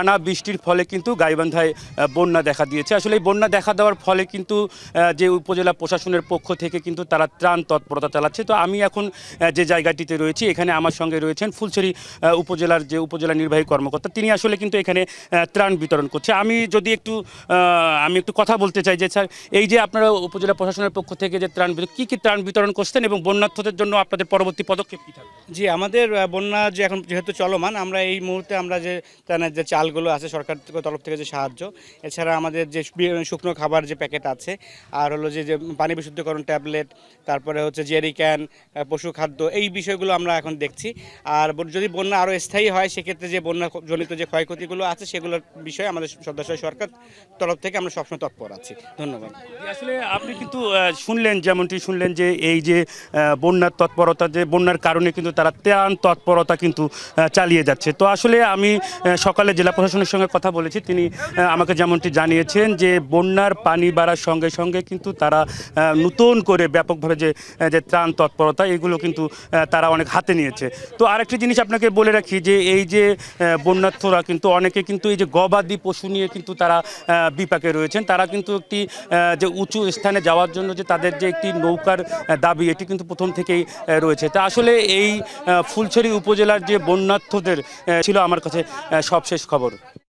টানা বৃষ্টির ফলে কিন্তু গাইবান্ধায় বন্যা দেখা দিয়েছে আসলে এই বন্যা দেখা দেওয়ার ফলে কিন্তু যে উপজেলা প্রশাসনের পক্ষ থেকে কিন্তু তারা ত্রাণ তৎপরতা চালাচ্ছে তো আমি এখন যে জায়গাটিতে রয়েছি এখানে আমার সঙ্গে রয়েছেন ফুলছড়ি উপজেলার যে উপজেলা নির্বাহী কর্মকর্তা তিনি আসলে কিন্তু এখানে ত্রাণ বিতরণ করছে আমি যদি একটু আমি একটু কথা বলতে চাই যে স্যার এই যে আপনারা উপজেলা প্রশাসনের পক্ষ থেকে যে ত্রাণ কী কী ত্রাণ বিতরণ করছেন এবং বন্যার্থদের জন্য আপনাদের পরবর্তী পদক্ষেপ কী থাকবে জি আমাদের বন্যা যে এখন যেহেতু চলমান আমরা এই মুহূর্তে আমরা যে যে চাল চালগুলো আছে সরকার তরফ থেকে যে সাহায্য এছাড়া আমাদের যে শুকনো খাবার যে প্যাকেট আছে আর হলো যে পানি বিশুদ্ধকরণ ট্যাবলেট তারপরে হচ্ছে জেরি ক্যান পশু খাদ্য এই বিষয়গুলো আমরা এখন দেখছি আর যদি বন্যা আরও স্থায়ী হয় সেক্ষেত্রে যে বন্যা জনিত যে ক্ষয়ক্ষতিগুলো আছে সেগুলোর বিষয়ে আমাদের সদস্য সরকার তরফ থেকে আমরা সবসময় তৎপর আছি ধন্যবাদ আসলে আপনি কিন্তু শুনলেন যেমনটি শুনলেন যে এই যে বন্যার তৎপরতা যে বন্যার কারণে কিন্তু তারা ত্রাণ তৎপরতা কিন্তু চালিয়ে যাচ্ছে তো আসলে আমি সকালে জেলা প্রশাসনের সঙ্গে কথা বলেছি তিনি আমাকে যেমনটি জানিয়েছেন যে বন্যার পানি বাড়ার সঙ্গে সঙ্গে কিন্তু তারা নতুন করে ব্যাপকভাবে যে যে ত্রাণ তৎপরতা এগুলো কিন্তু তারা অনেক হাতে নিয়েছে তো আরেকটি জিনিস আপনাকে বলে রাখি যে এই যে বন্যার্থরা কিন্তু অনেকে কিন্তু এই যে গবাদি পশু নিয়ে কিন্তু তারা বিপাকে রয়েছেন তারা কিন্তু একটি যে উঁচু স্থানে যাওয়ার জন্য যে তাদের যে একটি নৌকার দাবি এটি কিন্তু প্রথম থেকেই রয়েছে তা আসলে এই ফুলছড়ি উপজেলার যে বন্যার্থদের ছিল আমার কাছে সবশেষ খবর favor.